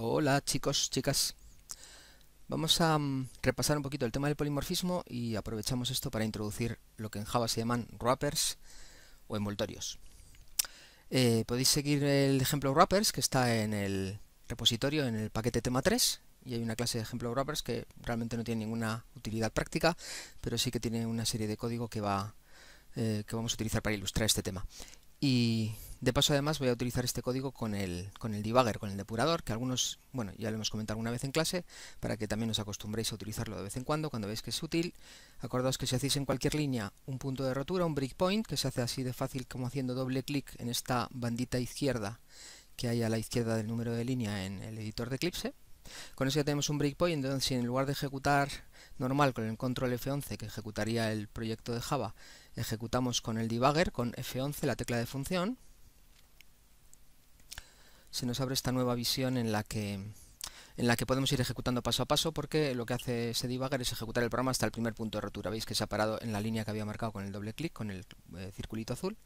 Hola chicos, chicas. Vamos a mm, repasar un poquito el tema del polimorfismo y aprovechamos esto para introducir lo que en Java se llaman wrappers o envoltorios. Eh, podéis seguir el ejemplo wrappers que está en el repositorio en el paquete tema 3 y hay una clase de ejemplo wrappers que realmente no tiene ninguna utilidad práctica, pero sí que tiene una serie de código que va eh, que vamos a utilizar para ilustrar este tema. Y de paso, además, voy a utilizar este código con el, con el debugger, con el depurador, que algunos, bueno, ya lo hemos comentado alguna vez en clase, para que también os acostumbréis a utilizarlo de vez en cuando, cuando veis que es útil. Acordaos que si hacéis en cualquier línea un punto de rotura, un breakpoint, que se hace así de fácil como haciendo doble clic en esta bandita izquierda que hay a la izquierda del número de línea en el editor de Eclipse. Con eso ya tenemos un breakpoint, entonces en lugar de ejecutar normal con el control F11 que ejecutaría el proyecto de Java, ejecutamos con el debugger, con F11 la tecla de función, se nos abre esta nueva visión en la que en la que podemos ir ejecutando paso a paso porque lo que hace ese debugger es ejecutar el programa hasta el primer punto de rotura. Veis que se ha parado en la línea que había marcado con el doble clic, con el eh, circulito azul.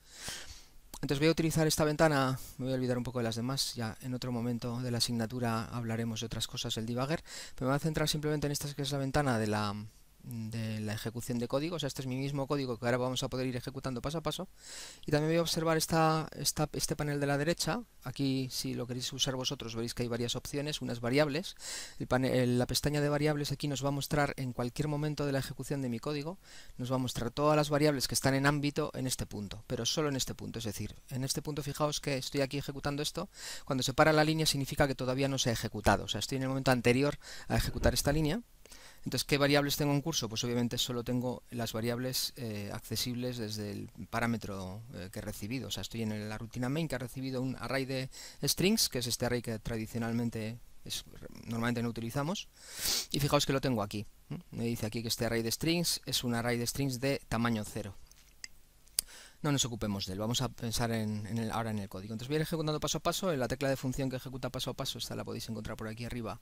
Entonces voy a utilizar esta ventana, me voy a olvidar un poco de las demás, ya en otro momento de la asignatura hablaremos de otras cosas del debugger, pero me voy a centrar simplemente en esta que es la ventana de la, de la ejecución de códigos. Este es mi mismo código que ahora vamos a poder ir ejecutando paso a paso. Y también voy a observar esta, este panel de la derecha. Aquí, si lo queréis usar vosotros, veréis que hay varias opciones, unas variables. la pestaña de variables aquí nos va a mostrar en cualquier momento de la ejecución de mi código, nos va a mostrar todas las variables que están en ámbito en este punto, pero solo en este punto. Es decir, en este punto fijaos que estoy aquí ejecutando esto. Cuando se para la línea significa que todavía no se ha ejecutado. O sea, estoy en el momento anterior a ejecutar esta línea. Entonces, ¿qué variables tengo en curso? Pues obviamente solo tengo las variables eh, accesibles desde el parámetro eh, que he recibido. O sea, estoy en la rutina main que ha recibido un array de strings, que es este array que tradicionalmente normalmente no utilizamos. Y fijaos que lo tengo aquí. Me dice aquí que este array de strings es un array de strings de tamaño 0 no nos ocupemos de él, vamos a pensar en, ahora en el código. Entonces voy a ir ejecutando paso a paso, en la tecla de función que ejecuta paso a paso, esta la podéis encontrar por aquí arriba,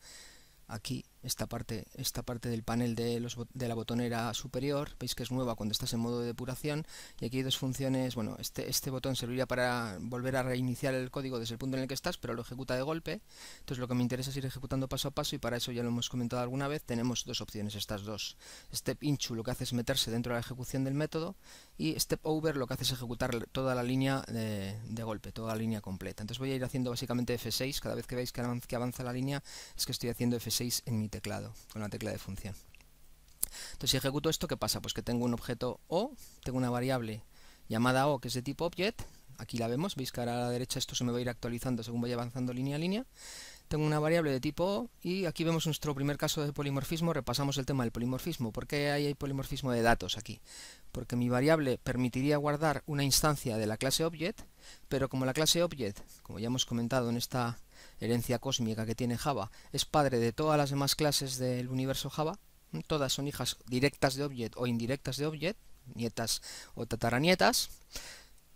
aquí esta parte, esta parte del panel de, los, de, la botonera superior, veis que es nueva cuando estás en modo de depuración y aquí hay dos funciones, bueno, este, este botón serviría para volver a reiniciar el código desde el punto en el que estás, pero lo ejecuta de golpe, entonces lo que me interesa es ir ejecutando paso a paso y para eso ya lo hemos comentado alguna vez, tenemos dos opciones, estas dos. Step Into lo que hace es meterse dentro de la ejecución del método y Step Over lo que hace es ejecutar toda la línea de, de golpe, toda la línea completa. Entonces voy a ir haciendo básicamente F6, cada vez que veis que avanza la línea es que estoy haciendo F6 en mi teclado, con la tecla de función. Entonces, si ejecuto esto, ¿qué pasa? Pues que tengo un objeto O, tengo una variable llamada O que es de tipo object, aquí la vemos, veis que ahora a la derecha esto se me va a ir actualizando según vaya avanzando línea a línea, tengo una variable de tipo O y aquí vemos nuestro primer caso de polimorfismo, repasamos el tema del polimorfismo, ¿por qué hay polimorfismo de datos aquí? Porque mi variable permitiría guardar una instancia de la clase object, pero como la clase object, como ya hemos comentado en esta herencia cósmica que tiene Java, es padre de todas las demás clases del universo Java, todas son hijas directas de Object o indirectas de Object, nietas o tataranietas,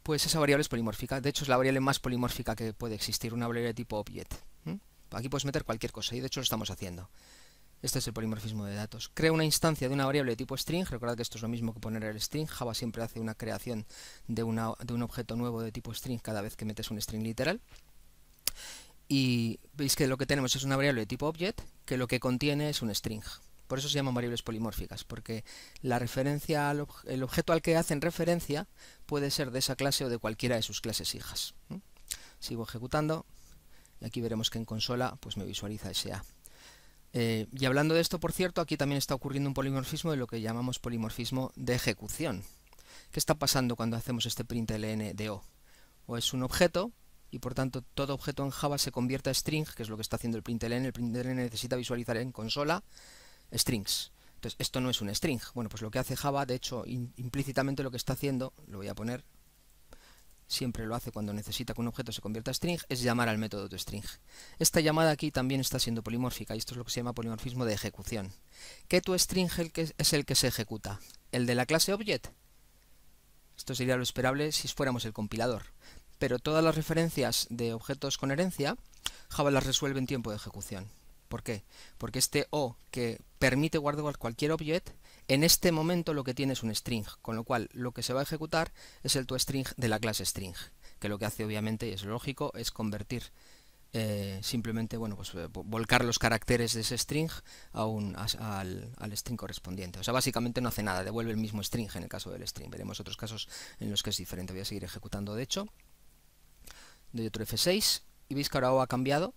pues esa variable es polimórfica. De hecho, es la variable más polimórfica que puede existir, una variable de tipo Object. Aquí puedes meter cualquier cosa y de hecho lo estamos haciendo. Este es el polimorfismo de datos. Crea una instancia de una variable de tipo string. Recordad que esto es lo mismo que poner el string. Java siempre hace una creación de, de un objeto nuevo de tipo string cada vez que metes un string literal y veis que lo que tenemos es una variable de tipo object que lo que contiene es un string. Por eso se llaman variables polimórficas, porque la referencia al el objeto al que hacen referencia puede ser de esa clase o de cualquiera de sus clases hijas. Sigo ejecutando y aquí veremos que en consola pues me visualiza ese A. Eh, y hablando de esto, por cierto, aquí también está ocurriendo un polimorfismo de lo que llamamos polimorfismo de ejecución. ¿Qué está pasando cuando hacemos este println de O? O es un objeto y por tanto todo objeto en Java se convierte a string, que es lo que está haciendo el println. El println necesita visualizar en consola strings. Entonces, esto no es un string. Bueno, pues lo que hace Java, de hecho, implícitamente lo que está haciendo, lo voy a poner, siempre lo hace cuando necesita que un objeto se convierta a string, es llamar al método string, Esta llamada aquí también está siendo polimórfica, y esto es lo que se llama polimorfismo de ejecución. ¿Qué string es el que se ejecuta? ¿El de la clase Object? Esto sería lo esperable si fuéramos el compilador pero todas las referencias de objetos con herencia, Java las resuelve en tiempo de ejecución. ¿Por qué? Porque este O que permite guardar cualquier object en este momento lo que tiene es un string, con lo cual lo que se va a ejecutar es el toString de la clase string, que lo que hace obviamente, y es lógico, es convertir eh, simplemente bueno pues eh, volcar los caracteres de ese string a al, al, string correspondiente. O sea, básicamente no hace nada, devuelve el mismo string en el caso del string. Veremos otros casos en los que es diferente. Voy a seguir ejecutando de hecho de otro F6 y veis que ahora o ha cambiado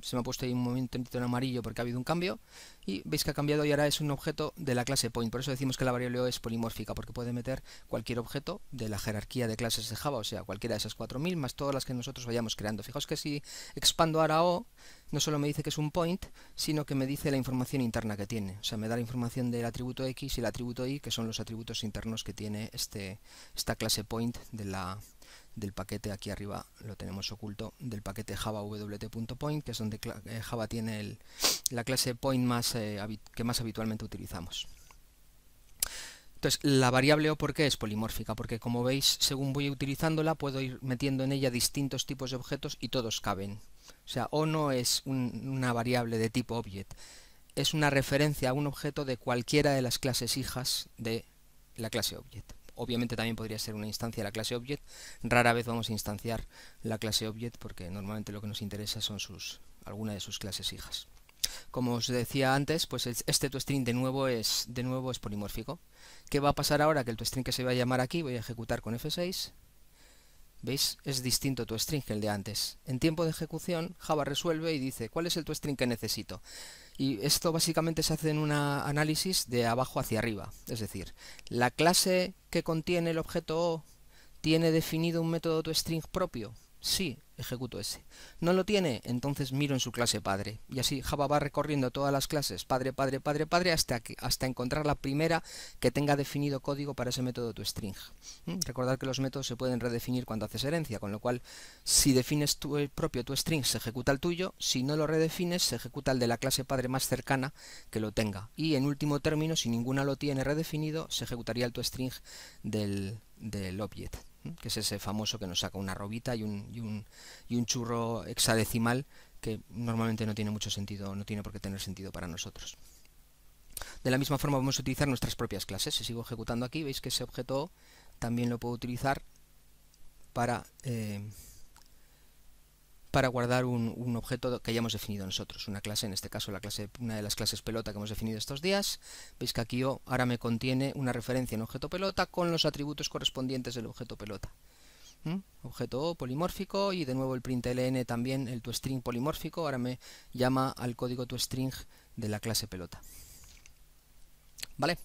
se me ha puesto ahí un momentito en amarillo porque ha habido un cambio y veis que ha cambiado y ahora es un objeto de la clase point por eso decimos que la variable o es polimórfica porque puede meter cualquier objeto de la jerarquía de clases de Java o sea cualquiera de esas 4000 más todas las que nosotros vayamos creando fijaos que si expando ahora o no solo me dice que es un point sino que me dice la información interna que tiene o sea me da la información del atributo x y el atributo y que son los atributos internos que tiene este, esta clase point de la, del paquete, aquí arriba lo tenemos oculto, del paquete java que es donde eh, Java tiene la clase point más, eh, que más habitualmente utilizamos. Entonces, la variable o por qué es polimórfica, porque como veis, según voy utilizándola, puedo ir metiendo en ella distintos tipos de objetos y todos caben. O sea, o no es una variable de tipo object, es una referencia a un objeto de cualquiera de las clases hijas de la clase object obviamente también podría ser una instancia de la clase Object. Rara vez vamos a instanciar la clase Object porque normalmente lo que nos interesa son sus alguna de sus clases hijas. Como os decía antes, pues este toString de nuevo es de nuevo es polimórfico. ¿Qué va a pasar ahora? Que el toString que se va a llamar aquí, voy a ejecutar con F6, ¿Veis? Es distinto tu string que el de antes. En tiempo de ejecución, Java resuelve y dice cuál es el tu string que necesito. Y esto básicamente se hace en un análisis de abajo hacia arriba. Es decir, la clase que contiene el objeto O tiene definido un método toString propio. Sí, ejecuto ese. ¿No lo tiene? Entonces miro en su clase padre. Y así Java va recorriendo todas las clases, padre, padre, padre, padre, hasta, que, hasta encontrar la primera que tenga definido código para ese método tu string. ¿Mm? Recordad que los métodos se pueden redefinir cuando haces herencia, con lo cual si defines tu el propio tu string se ejecuta el tuyo, si no lo redefines se ejecuta el de la clase padre más cercana que lo tenga. Y en último término, si ninguna lo tiene redefinido, se ejecutaría el tu string del, del object que es ese famoso que nos saca una robita y un, y un, churro hexadecimal que normalmente no tiene mucho sentido, no tiene por qué tener sentido para nosotros. De la misma forma vamos a utilizar nuestras propias clases. Si sigo ejecutando aquí, veis que ese objeto también lo puedo utilizar para eh, para guardar un, objeto que hayamos definido nosotros, una clase, en este caso la clase, una de las clases pelota que hemos definido estos días. Veis que aquí ahora me contiene una referencia en objeto pelota con los atributos correspondientes del objeto pelota. ¿Mm? Objeto o, polimórfico y de nuevo el println también, el toString polimórfico, ahora me llama al código toString de la clase pelota. ¿Vale?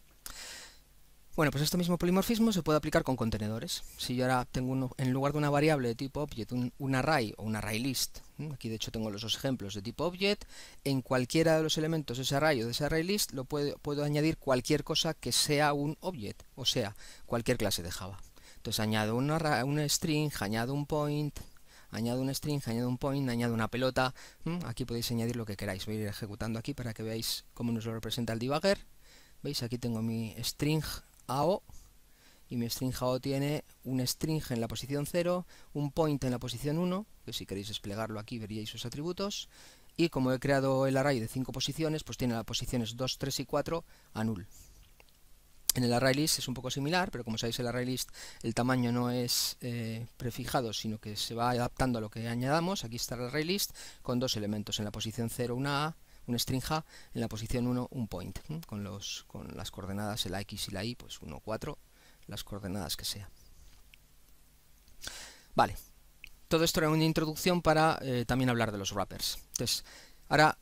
Bueno, pues este mismo polimorfismo se puede aplicar con contenedores. Si yo ahora tengo uno, en lugar de una variable de tipo object un, array o un array list, aquí de hecho tengo los dos ejemplos de tipo object, en cualquiera de los elementos de ese array o de ese array list lo puedo, añadir cualquier cosa que sea un object, o sea, cualquier clase de Java. Entonces añado un, un string, añado un point, añado un string, añado un point, añado una pelota. Aquí podéis añadir lo que queráis. Voy a ir ejecutando aquí para que veáis cómo nos lo representa el debugger. ¿Veis? Aquí tengo mi string AO y mi string AO tiene un string en la posición 0, un point en la posición 1, que si queréis desplegarlo aquí veríais sus atributos, y como he creado el array de 5 posiciones, pues tiene las posiciones 2, 3 y 4 a null. En el ArrayList es un poco similar, pero como sabéis el ArrayList el tamaño no es eh, prefijado, sino que se va adaptando a lo que añadamos. Aquí está el ArrayList con dos elementos, en la posición 0 una A una string en la posición 1 un point, con, los, con las coordenadas, el x y la y, pues 1, 4, las coordenadas que sea. Vale, todo esto era una introducción para eh, también hablar de los wrappers. Entonces, ahora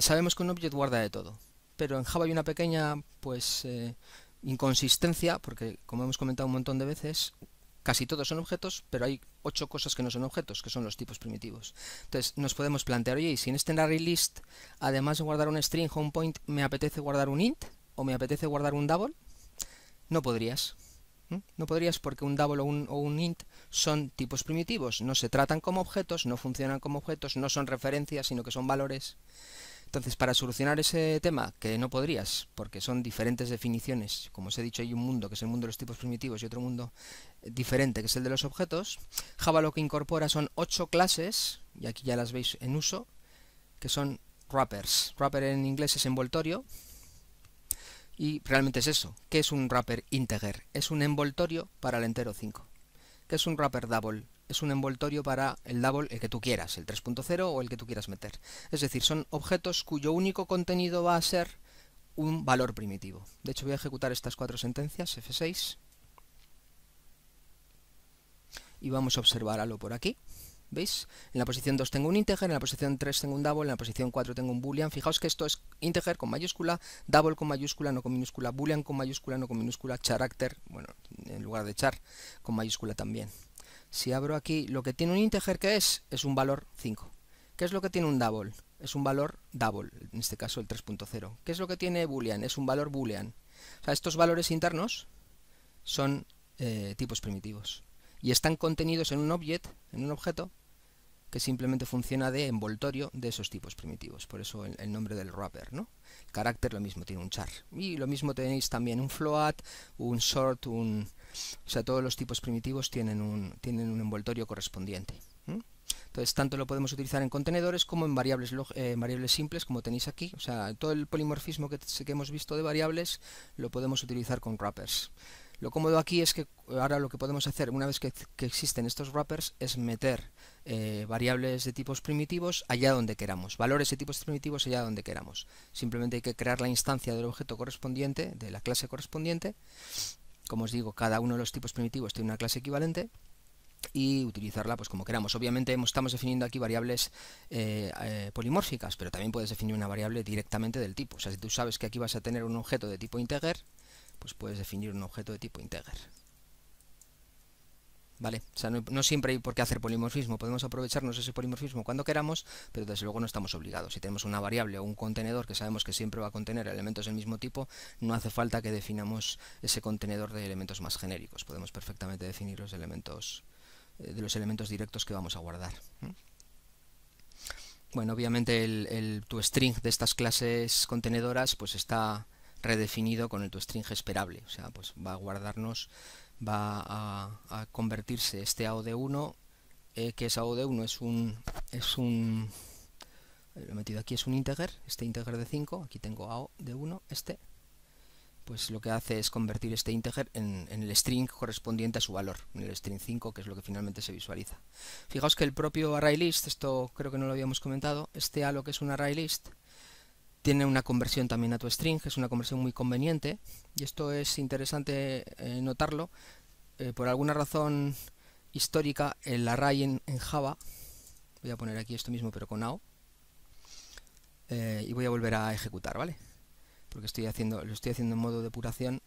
sabemos que un object guarda de todo, pero en Java hay una pequeña pues eh, inconsistencia, porque como hemos comentado un montón de veces, casi todos son objetos, pero hay ocho cosas que no son objetos, que son los tipos primitivos. Entonces nos podemos plantear, oye, si en este array list, además de guardar un string o un point, me apetece guardar un int o me apetece guardar un double, no podrías. No podrías porque un double o un int son tipos primitivos, no se tratan como objetos, no funcionan como objetos, no son referencias, sino que son valores. Entonces, para solucionar ese tema, que no podrías, porque son diferentes definiciones, como os he dicho, hay un mundo que es el mundo de los tipos primitivos y otro mundo eh, diferente que es el de los objetos, Java lo que incorpora son ocho clases, y aquí ya las veis en uso, que son wrappers. Wrapper en inglés es envoltorio, y realmente es eso. ¿Qué es un wrapper integer? Es un envoltorio para el entero 5 que es un wrapper double? Es un envoltorio para el double, el que tú quieras, el 3.0 o el que tú quieras meter. Es decir, son objetos cuyo único contenido va a ser un valor primitivo. De hecho, voy a ejecutar estas cuatro sentencias, F6, y vamos a observar algo por aquí. ¿Veis? En la posición 2 tengo un integer, en la posición 3 tengo un double, en la posición 4 tengo un boolean. Fijaos que esto es integer con mayúscula, double con mayúscula, no con minúscula, boolean con mayúscula, no con minúscula, character, bueno, en lugar de char, con mayúscula también. Si abro aquí, lo que tiene un integer ¿qué es, es un valor 5. ¿Qué es lo que tiene un double? Es un valor double, en este caso el 3.0. ¿Qué es lo que tiene boolean? Es un valor boolean. O sea, estos valores internos son eh, tipos primitivos y están contenidos en un object, en un objeto, que simplemente funciona de envoltorio de esos tipos primitivos. Por eso el, nombre del wrapper, ¿no? carácter lo mismo tiene un char. Y lo mismo tenéis también un float, un sort, un... O sea, todos los tipos primitivos tienen un, tienen un envoltorio correspondiente. Entonces, tanto lo podemos utilizar en contenedores como en variables, eh, variables simples, como tenéis aquí. O sea, todo el polimorfismo que, que hemos visto de variables lo podemos utilizar con wrappers. Lo cómodo aquí es que eh, ahora lo que podemos hacer una vez que, existen estos wrappers es meter eh, variables de tipos primitivos allá donde queramos, valores de tipos primitivos allá donde queramos. Simplemente hay que crear la instancia del objeto correspondiente, de la clase correspondiente. Como os digo, cada uno de los tipos primitivos tiene una clase equivalente y utilizarla pues como queramos. Obviamente estamos definiendo aquí variables eh, polimórficas, pero también puedes definir una variable directamente del tipo. O sea, si tú sabes que aquí vas a tener un objeto de tipo integer, pues puedes definir un objeto de tipo integer. ¿Vale? O sea, no, siempre hay por qué hacer polimorfismo. Podemos aprovecharnos ese polimorfismo cuando queramos, pero desde luego no estamos obligados. Si tenemos una variable o un contenedor que sabemos que siempre va a contener elementos del mismo tipo, no hace falta que definamos ese contenedor de elementos más genéricos. Podemos perfectamente definir los elementos eh, de los elementos directos que vamos a guardar. Bueno, obviamente el, el, tu string de estas clases contenedoras pues está redefinido con el toString esperable. O sea, pues va a guardarnos, va a, convertirse este AO de eh, 1, que es aod de 1, es un, es un, lo he metido aquí, es un integer, este integer de 5, aquí tengo AO de 1, este, pues lo que hace es convertir este integer en, el string correspondiente a su valor, en el string 5, que es lo que finalmente se visualiza. Fijaos que el propio ArrayList, esto creo que no lo habíamos comentado, este a lo que es un ArrayList, tiene una conversión también a tu string, es una conversión muy conveniente. Y esto es interesante eh, notarlo. Eh, por alguna razón histórica, el array en, en, Java, voy a poner aquí esto mismo pero con AO, eh, y voy a volver a ejecutar, ¿vale? Porque estoy haciendo, lo estoy haciendo en modo depuración,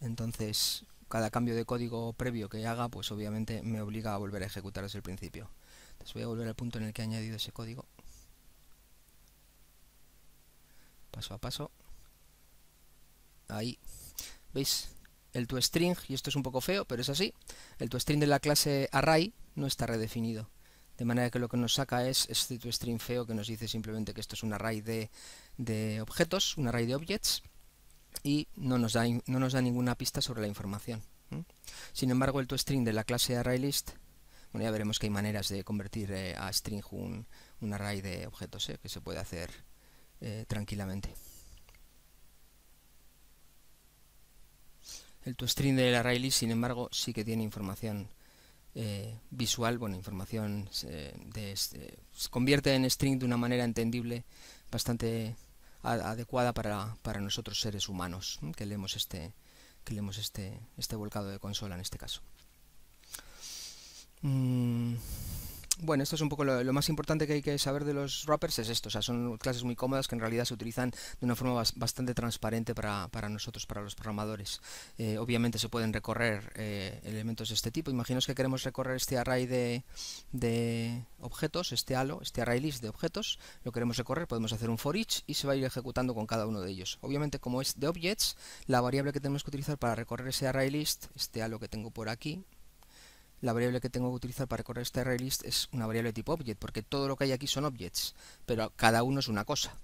entonces cada cambio de código previo que haga, pues obviamente me obliga a volver a ejecutar desde el principio. Entonces voy a volver al punto en el que he añadido ese código. paso a paso. Ahí. ¿Veis? El toString, y esto es un poco feo, pero es así. El toString de la clase array no está redefinido. De manera que lo que nos saca es este toString feo que nos dice simplemente que esto es un array de, de objetos, un array de objects, y no nos da, no nos da ninguna pista sobre la información. Sin embargo, el toString de la clase ArrayList, bueno, ya veremos que hay maneras de convertir eh, a string un, un array de objetos, eh, que se puede hacer eh, tranquilamente. El toString de la Riley, sin embargo, sí que tiene información eh, visual, bueno, información eh, este, se convierte en string de una manera entendible bastante adecuada para, para nosotros seres humanos que leemos este que leemos este este volcado de consola en este caso. Mm bueno, esto es un poco lo, más importante que hay que saber de los wrappers es esto, o sea, son clases muy cómodas que en realidad se utilizan de una forma bastante transparente para, nosotros, para los programadores. Eh, obviamente se pueden recorrer eh, elementos de este tipo. Imaginaos que queremos recorrer este array de, de, objetos, este halo, este array list de objetos, lo queremos recorrer, podemos hacer un for each y se va a ir ejecutando con cada uno de ellos. Obviamente como es de objects, la variable que tenemos que utilizar para recorrer ese array list, este halo que tengo por aquí, la variable que tengo que utilizar para correr este ArrayList es una variable tipo object, porque todo lo que hay aquí son objects, pero cada uno es una cosa.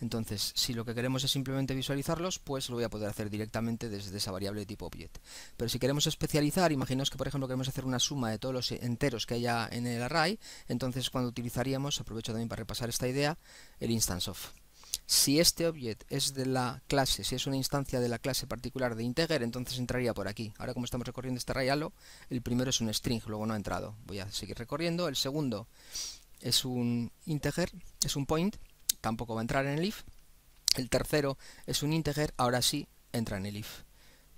Entonces, si lo que queremos es simplemente visualizarlos, pues lo voy a poder hacer directamente desde esa variable tipo object. Pero si queremos especializar, imaginaos que por ejemplo queremos hacer una suma de todos los enteros que haya en el array, entonces cuando utilizaríamos, aprovecho también para repasar esta idea, el InstanceOf. of. Si este object es de la clase, si es una instancia de la clase particular de integer, entonces entraría por aquí. Ahora como estamos recorriendo este lo, el primero es un string, luego no ha entrado. Voy a seguir recorriendo. El segundo es un integer, es un point, tampoco va a entrar en el if. El tercero es un integer, ahora sí entra en el if.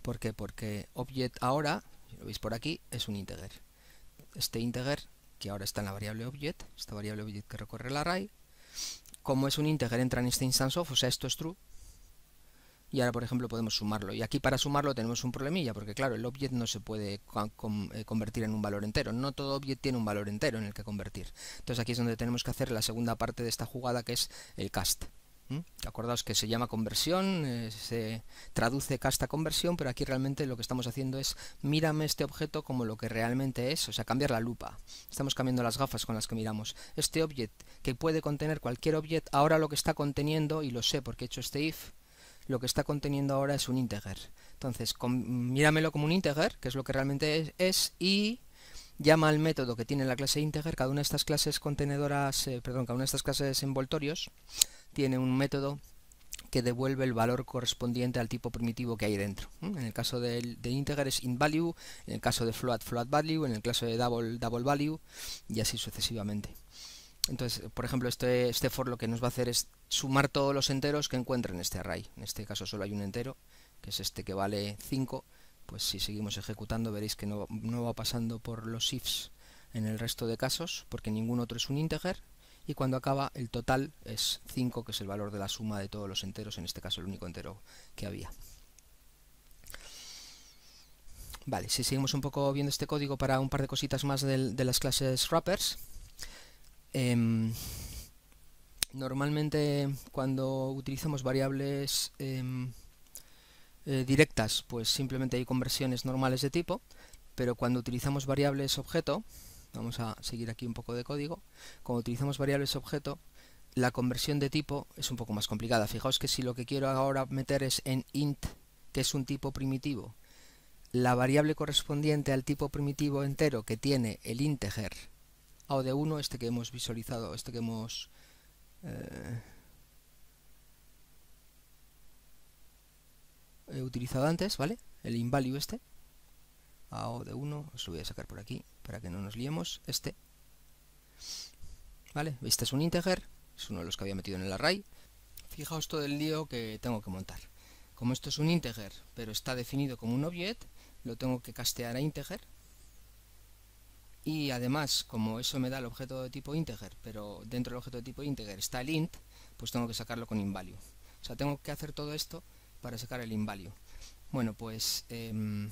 ¿Por qué? Porque object ahora, si lo veis por aquí, es un integer. Este integer, que ahora está en la variable object, esta variable object que recorre el array, como es un integer entra en este instance of, o sea, esto es true. Y ahora, por ejemplo, podemos sumarlo. Y aquí para sumarlo tenemos un problemilla, porque claro, el object no se puede eh, convertir en un valor entero. No todo object tiene un valor entero en el que convertir. Entonces aquí es donde tenemos que hacer la segunda parte de esta jugada, que es el cast. Acordaos que se llama conversión, eh, se traduce casta conversión, pero aquí realmente lo que estamos haciendo es mírame este objeto como lo que realmente es, o sea, cambiar la lupa. Estamos cambiando las gafas con las que miramos. Este object, que puede contener cualquier object, ahora lo que está conteniendo, y lo sé porque he hecho este if, lo que está conteniendo ahora es un integer. Entonces, míramelo como un integer, que es lo que realmente es, y llama al método que tiene la clase integer, cada una de estas clases contenedoras, eh, perdón, cada una de estas clases envoltorios, tiene un método que devuelve el valor correspondiente al tipo primitivo que hay dentro. En el caso de, integer es int value, en el caso de float, float value, en el caso de double, double value, y así sucesivamente. Entonces, por ejemplo, este, este for lo que nos va a hacer es sumar todos los enteros que encuentre en este array. En este caso solo hay un entero, que es este que vale 5. Pues si seguimos ejecutando veréis que no, no va pasando por los ifs en el resto de casos, porque ningún otro es un integer, y cuando acaba el total es 5, que es el valor de la suma de todos los enteros, en este caso el único entero que había. Vale, si seguimos un poco viendo este código para un par de cositas más de, las clases wrappers, em, normalmente cuando utilizamos variables em, eh, directas, pues simplemente hay conversiones normales de tipo, pero cuando utilizamos variables objeto, Vamos a seguir aquí un poco de código. Como utilizamos variables objeto, la conversión de tipo es un poco más complicada. Fijaos que si lo que quiero ahora meter es en int, que es un tipo primitivo, la variable correspondiente al tipo primitivo entero que tiene el integer o de 1, este que hemos visualizado, este que hemos... Eh, utilizado antes, ¿vale? El invalue este, o de 1, os lo voy a sacar por aquí, para que no nos liemos, este. ¿Vale? Este es un integer, es uno de los que había metido en el array. Fijaos todo el lío que tengo que montar. Como esto es un integer, pero está definido como un object, lo tengo que castear a integer. Y además, como eso me da el objeto de tipo integer, pero dentro del objeto de tipo integer está el int, pues tengo que sacarlo con invalue. O sea, tengo que hacer todo esto para sacar el invalue. Bueno, pues... Em,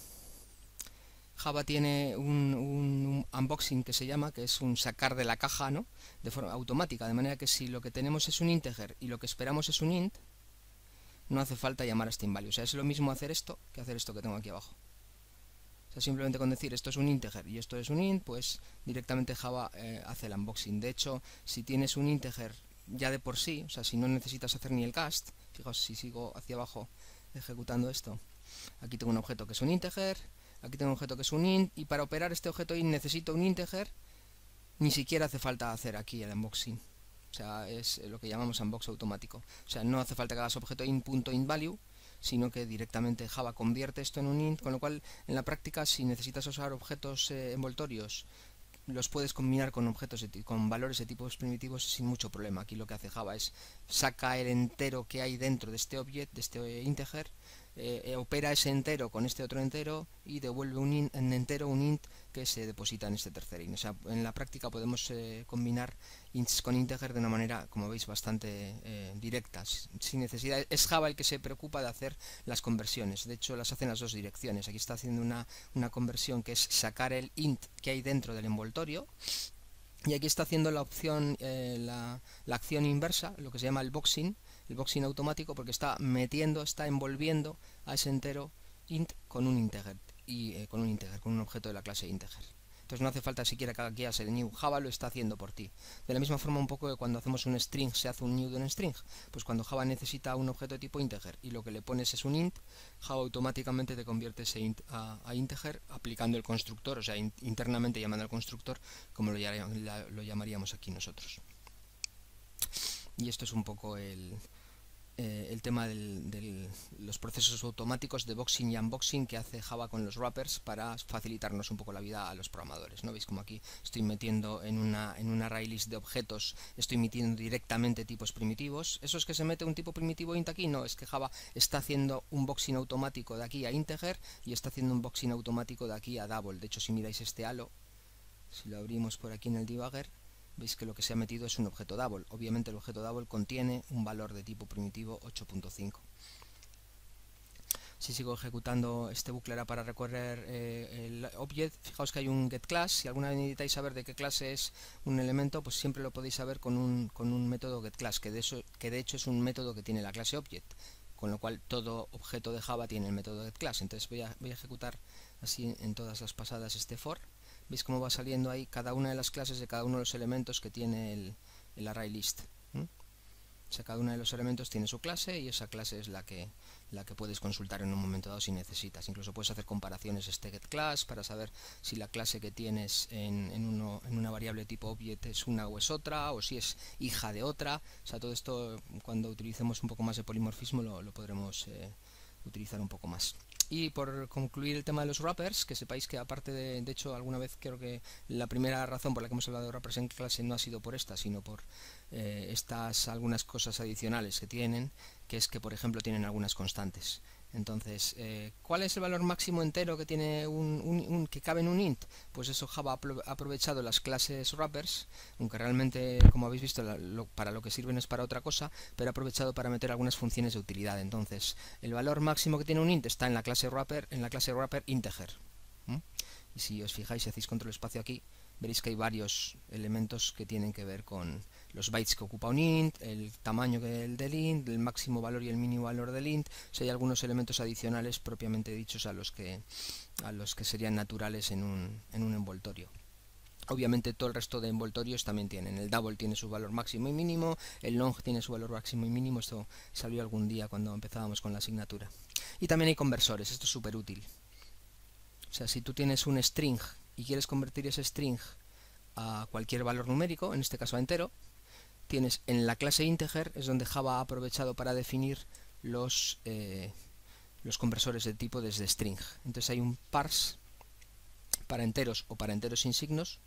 Java tiene un, unboxing que se llama, que es un sacar de la caja, ¿no? De forma automática, de manera que si lo que tenemos es un integer y lo que esperamos es un int, no hace falta llamar a steam value. O sea, es lo mismo hacer esto que hacer esto que tengo aquí abajo. O sea, simplemente con decir esto es un integer y esto es un int, pues directamente Java eh, hace el unboxing. De hecho, si tienes un integer ya de por sí, o sea, si no necesitas hacer ni el cast, fijaos si sigo hacia abajo ejecutando esto, aquí tengo un objeto que es un integer, Aquí tengo un objeto que es un int y para operar este objeto int necesito un integer. Ni siquiera hace falta hacer aquí el unboxing. O sea, es lo que llamamos unbox automático. O sea, no hace falta que hagas objeto int.intValue, sino que directamente Java convierte esto en un int, con lo cual en la práctica si necesitas usar objetos eh, envoltorios los puedes combinar con objetos con valores de tipos primitivos sin mucho problema. Aquí lo que hace Java es saca el entero que hay dentro de este objeto, de este integer eh, eh, opera ese entero con este otro entero y devuelve un, entero, un int que se deposita en este tercer int. O sea, en la práctica podemos eh, combinar ints con integer de una manera, como veis, bastante directa, sin necesidad. Es Java el que se preocupa de hacer las conversiones. De hecho, las hace en las dos direcciones. Aquí está haciendo una, conversión que es sacar el int que hay dentro del envoltorio y aquí está haciendo la opción la, acción inversa lo que se llama el boxing el boxing automático porque está metiendo, está envolviendo a ese entero int con un integer y eh, con un integer, con un objeto de la clase integer. Entonces no hace falta siquiera que aquí hagas el new. Java lo está haciendo por ti. De la misma forma un poco que cuando hacemos un string se hace un new de un string. Pues cuando Java necesita un objeto de tipo integer y lo que le pones es un int, Java automáticamente te convierte ese int a, integer aplicando el constructor, o sea, internamente llamando al constructor como lo llamaríamos aquí nosotros y esto es un poco el, eh, tema de los procesos automáticos de boxing y unboxing que hace Java con los wrappers para facilitarnos un poco la vida a los programadores. ¿no? Veis como aquí estoy metiendo en una, en una array list de objetos, estoy metiendo directamente tipos primitivos. ¿Eso es que se mete un tipo primitivo int aquí? No, es que Java está haciendo un boxing automático de aquí a integer y está haciendo un boxing automático de aquí a double. De hecho, si miráis este halo, si lo abrimos por aquí en el debugger, veis que lo que se ha metido es un objeto double. Obviamente el objeto double contiene un valor de tipo primitivo 8.5. Si sigo ejecutando este bucle era para recorrer eh, el object, fijaos que hay un get class. Si alguna vez necesitáis saber de qué clase es un elemento, pues siempre lo podéis saber con un, método get class, que de, eso, que de hecho es un método que tiene la clase object con lo cual todo objeto de Java tiene el método getClass. Entonces voy a ejecutar así en todas las pasadas este for veis cómo va saliendo ahí cada una de las clases de cada uno de los elementos que tiene el, el cada uno de los elementos tiene su clase y esa clase es la que, la que puedes consultar en un momento dado si necesitas. Incluso puedes hacer comparaciones este GetClass para saber si la clase que tienes en, en, una variable tipo object es una o es otra, o si es hija de otra. O sea, todo esto cuando utilicemos un poco más de polimorfismo lo, podremos eh, utilizar un poco más. Y por concluir el tema de los wrappers, que sepáis que aparte de, de hecho alguna vez creo que la primera razón por la que hemos hablado de wrappers en clase no ha sido por esta, sino por eh, estas algunas cosas adicionales que tienen, que es que por ejemplo tienen algunas constantes. Entonces, eh, ¿cuál es el valor máximo entero que tiene un, que cabe en un int? Pues eso Java ha aprovechado las clases wrappers, aunque realmente, como habéis visto, para lo que sirven es para otra cosa, pero ha aprovechado para meter algunas funciones de utilidad. Entonces, el valor máximo que tiene un int está en la clase wrapper, en la clase wrapper integer. Y si os fijáis, si hacéis control espacio aquí, veréis que hay varios elementos que tienen que ver con los bytes que ocupa un int, el tamaño del int, el máximo valor y el mínimo valor del int, si hay algunos elementos adicionales propiamente dichos a los que, a los que serían naturales en un, en un envoltorio. Obviamente todo el resto de envoltorios también tienen. El double tiene su valor máximo y mínimo, el long tiene su valor máximo y mínimo, esto salió algún día cuando empezábamos con la asignatura. Y también hay conversores, esto es súper útil. O sea, si tú tienes un string y quieres convertir ese string a cualquier valor numérico, en este caso a entero, tienes en la clase integer, es donde Java ha aprovechado para definir los, eh, los conversores de tipo desde string. Entonces hay un parse para enteros o para enteros sin signos,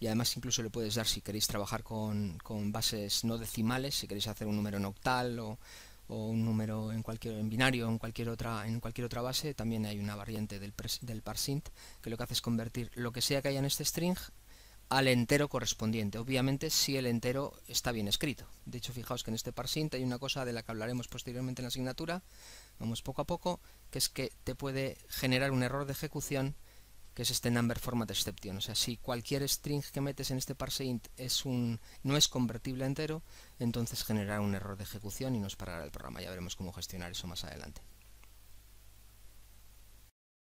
y además incluso le puedes dar si queréis trabajar con, con bases no decimales, si queréis hacer un número en octal o o un número en cualquier en binario en cualquier otra en cualquier otra base también hay una variante del, del parsint que lo que hace es convertir lo que sea que haya en este string al entero correspondiente obviamente si el entero está bien escrito de hecho fijaos que en este parsint hay una cosa de la que hablaremos posteriormente en la asignatura vamos poco a poco que es que te puede generar un error de ejecución que es este number format exception. O sea, si cualquier string que metes en este parseInt es un, no es convertible entero, entonces generará un error de ejecución y nos parará el programa. Ya veremos cómo gestionar eso más adelante.